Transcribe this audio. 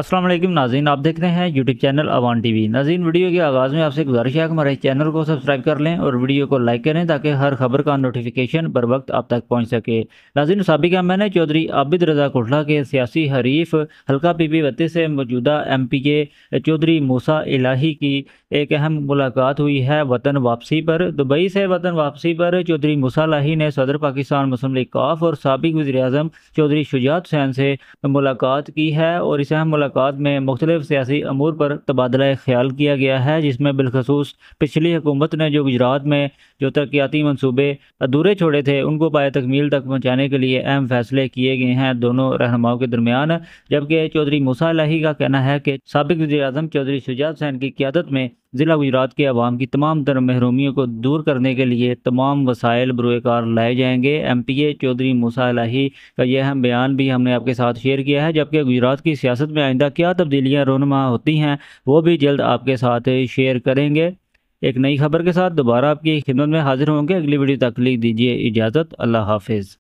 السلام علیکم ناظرین آپ دیکھتے ہیں یوٹیوب چینل اوان ٹی وی ناظرین ویڈیو کے آغاز میں آپ سے گزارش ہے کہ ہمارے چینل کو سبسکرائب کر لیں اور ویڈیو کو لائک کریں تاکہ ہر خبر کا نوٹیفیکیشن بر وقت آپ تک پہنچ سکے ناظرین سابق ایم ایل چودھری عابد رضا کوٹلا کے سیاسی حریف حلقہ پی پی بتی سے موجودہ ایم پی کے چودھری موسا الہی کی ایک اہم ملاقات ہوئی ہے وطن واپسی پر دبئی سے وطن واپسی پر چودھری موسا الہی نے صدر پاکستان مسلم لیگ کاف اور سابق وزیر اعظم چودھری شجاعت حسین سے ملاقات کی ہے اور اس اہم ملاقات میں مختلف سیاسی امور پر تبادلہ خیال کیا گیا ہے جس میں بالخصوص پچھلی حکومت نے جو گجرات میں جو ترقیاتی منصوبے ادورے چھوڑے تھے ان کو پائے تکمیل تک پہنچانے کے لیے اہم فیصلے کیے گئے ہیں دونوں رہنماؤں کے درمیان جبکہ چودھری مسا الہی کا کہنا ہے کہ سابق وزیر اعظم چودھری شجاعت حسین کی قیادت میں ضلع گجرات کے عوام کی تمام تر محرومیوں کو دور کرنے کے لیے تمام وسائل بروئے کار لائے جائیں گے ایم پی اے چودھری موسا الہی کا یہ اہم بیان بھی ہم نے آپ کے ساتھ شیئر کیا ہے جبکہ گجرات کی سیاست میں آئندہ کیا تبدیلیاں رونما ہوتی ہیں وہ بھی جلد آپ کے ساتھ شیئر کریں گے ایک نئی خبر کے ساتھ دوبارہ آپ کی خدمت میں حاضر ہوں گے اگلی ویڈیو تک لکھ دیجیے اجازت اللہ حافظ